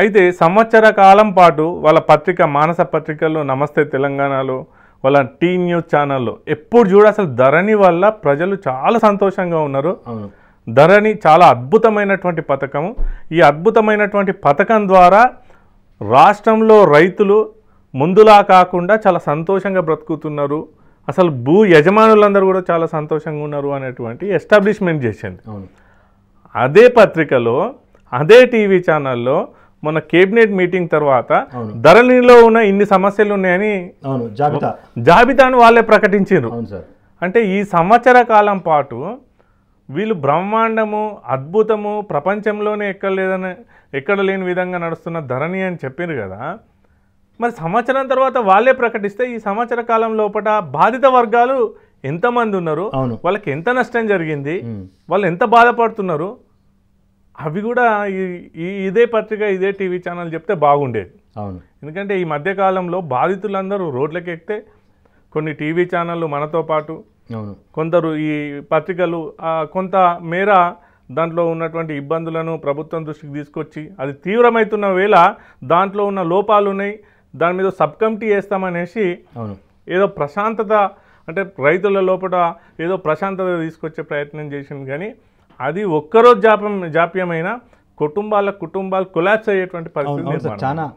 అయితే సంవత్సర కాలం పాటు వాళ్ళ పత్రిక మానస పత్రికల్లో నమస్తే తెలంగాణలో వాళ్ళ టీ న్యూస్ ఛానల్లో ఎప్పుడు చూడ అసలు ధరణి వల్ల ప్రజలు చాలా సంతోషంగా ఉన్నారు ధరణి చాలా అద్భుతమైనటువంటి పథకము ఈ అద్భుతమైనటువంటి పథకం ద్వారా రాష్ట్రంలో రైతులు ముందులా కాకుండా చాలా సంతోషంగా బ్రతుకుతున్నారు అసలు భూ యజమానులందరూ కూడా చాలా సంతోషంగా ఉన్నారు అనేటువంటి ఎస్టాబ్లిష్మెంట్ చేసింది అదే పత్రికలో అదే టీవీ ఛానల్లో మొన్న కేబినెట్ మీటింగ్ తర్వాత ధరణిలో ఉన్న ఇన్ని సమస్యలు ఉన్నాయని జాబితా జాబితాను వాళ్ళే ప్రకటించారు అంటే ఈ సంవత్సర కాలం పాటు వీళ్ళు బ్రహ్మాండము అద్భుతము ప్రపంచంలోనే ఎక్కడ లేదని ఎక్కడ లేని విధంగా నడుస్తున్న ధరణి అని చెప్పారు కదా మరి సంవత్సరం తర్వాత వాళ్ళే ప్రకటిస్తే ఈ సంవత్సర కాలం లోపల బాధిత వర్గాలు ఎంతమంది ఉన్నారు వాళ్ళకి ఎంత నష్టం జరిగింది వాళ్ళు ఎంత బాధపడుతున్నారు అవి కూడా ఈ ఇదే పత్రిక ఇదే టీవీ ఛానల్ చెప్తే బాగుండేది అవును ఎందుకంటే ఈ మధ్యకాలంలో బాధితులందరూ రోడ్లకి ఎక్కితే కొన్ని టీవీ ఛానళ్ళు మనతో పాటు అవును కొందరు ఈ పత్రికలు కొంత మేర దాంట్లో ఉన్నటువంటి ఇబ్బందులను ప్రభుత్వం దృష్టికి తీసుకొచ్చి అది తీవ్రమవుతున్న వేళ దాంట్లో ఉన్న లోపాలు ఉన్నాయి దాని మీద సబ్ కమిటీ వేస్తామనేసి ఏదో ప్రశాంతత అంటే రైతుల లోపల ఏదో ప్రశాంతత తీసుకొచ్చే ప్రయత్నం చేసింది కానీ అది ఒక్కరోజు జాప్యం జాప్యమైన కుటుంబాల కుటుంబాలు కులాచ్ అయ్యేటువంటి పరిస్థితి చాలా